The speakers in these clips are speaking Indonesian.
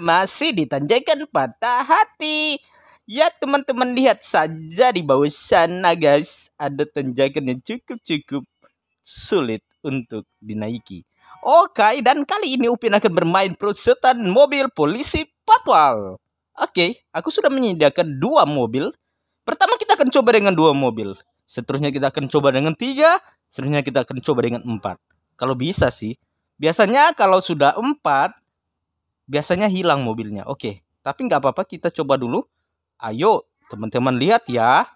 masih ditanjakan patah hati. Ya teman-teman lihat saja di bawah sana guys. Ada tanjakan yang cukup-cukup sulit untuk dinaiki. Oke okay, dan kali ini Upin akan bermain perusutan mobil polisi patwal. Oke okay, aku sudah menyediakan dua mobil. Pertama kita akan coba dengan dua mobil. Seterusnya kita akan coba dengan tiga. Seterusnya kita akan coba dengan empat. Kalau bisa sih. Biasanya kalau sudah empat biasanya hilang mobilnya. Oke, tapi nggak apa-apa kita coba dulu. Ayo teman-teman lihat ya.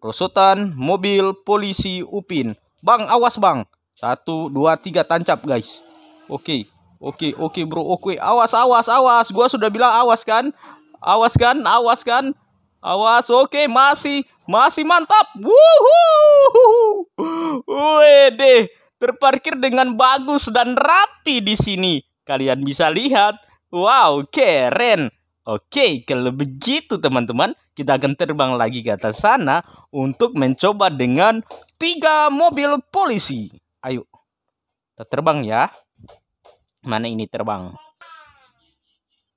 Rosotan mobil polisi Upin. Bang, awas bang. Satu, dua, tiga, tancap guys. Oke, oke, oke bro, oke. Awas, awas, awas. Gua sudah bilang awas kan. Awas kan, awas kan. Awas, oke, masih, masih mantap. Wuhu. Wede, terparkir dengan bagus dan rapi di sini. Kalian bisa lihat. Wow, keren. Oke, kalau begitu teman-teman, kita akan terbang lagi ke atas sana untuk mencoba dengan tiga mobil polisi. Ayo, kita terbang ya. Mana ini terbang?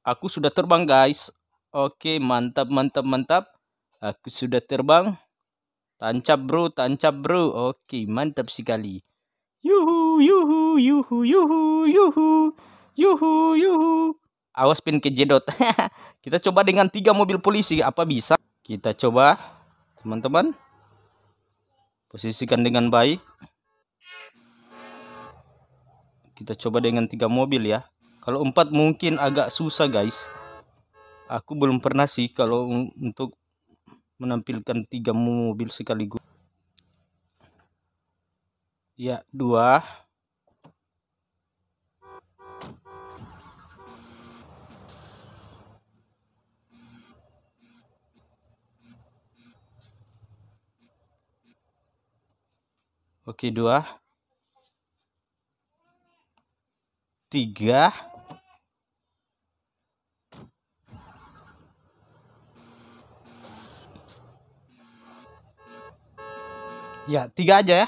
Aku sudah terbang guys. Oke, mantap, mantap, mantap. Aku sudah terbang. Tancap bro, tancap bro. Oke, mantap sekali. Yuhu, yuhu, yuhu, yuhu, yuhu. Yuhu, yuhu. Awas pin kejedot. Kita coba dengan tiga mobil polisi. Apa bisa? Kita coba, teman-teman. Posisikan dengan baik. Kita coba dengan tiga mobil ya. Kalau empat mungkin agak susah guys. Aku belum pernah sih kalau untuk menampilkan tiga mobil sekaligus. Ya, dua. Oke, dua. Tiga. Ya, tiga aja ya.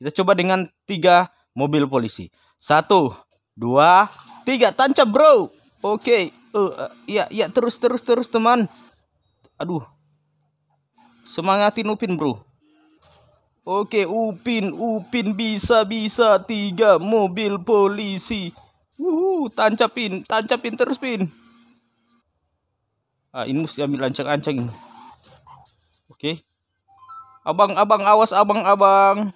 Kita coba dengan tiga mobil polisi. Satu, dua, tiga. Tancap, bro. Oke. Uh, uh, ya, ya. Terus, terus, terus, teman. Aduh. Semangatin Upin, bro. Oke, Upin, Upin bisa bisa tiga mobil polisi. Wuh, tancapin, tancapin terus pin. Ah, ini mesti ambil ancang-ancang ini. Oke. Abang, abang, awas abang, abang.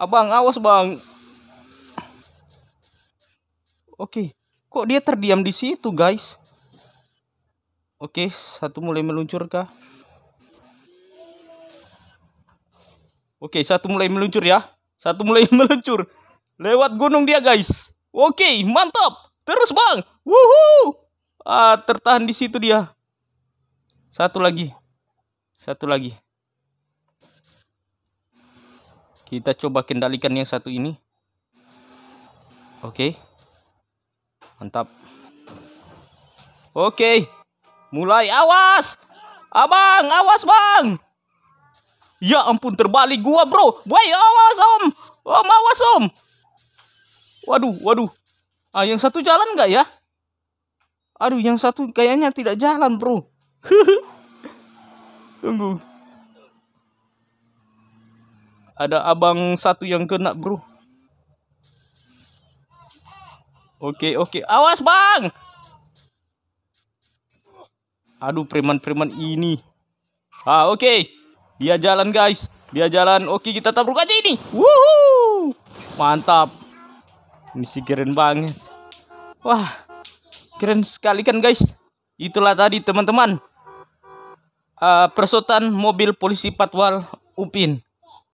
Abang, awas bang. Oke, kok dia terdiam di situ guys? Oke, satu mulai meluncur kah? Oke, satu mulai meluncur ya. Satu mulai meluncur. Lewat gunung dia, guys. Oke, mantap. Terus, Bang. Wuhu. Ah, tertahan di situ dia. Satu lagi. Satu lagi. Kita coba kendalikan yang satu ini. Oke. Mantap. Oke. Mulai. Awas. Abang, awas, Bang. Ya ampun terbalik gua bro. Boy awas om. Om awas om. Waduh waduh. Ah yang satu jalan nggak ya? Aduh yang satu kayaknya tidak jalan bro. Tunggu. Ada abang satu yang kena bro. Oke oke. Awas bang. Aduh preman-preman ini. Ah oke. Okay. Dia jalan guys. Dia jalan. Oke kita tabruk aja ini. Woohoo. Mantap. Misi keren banget. Wah. Keren sekali kan guys. Itulah tadi teman-teman. Uh, persotan mobil polisi patwal Upin.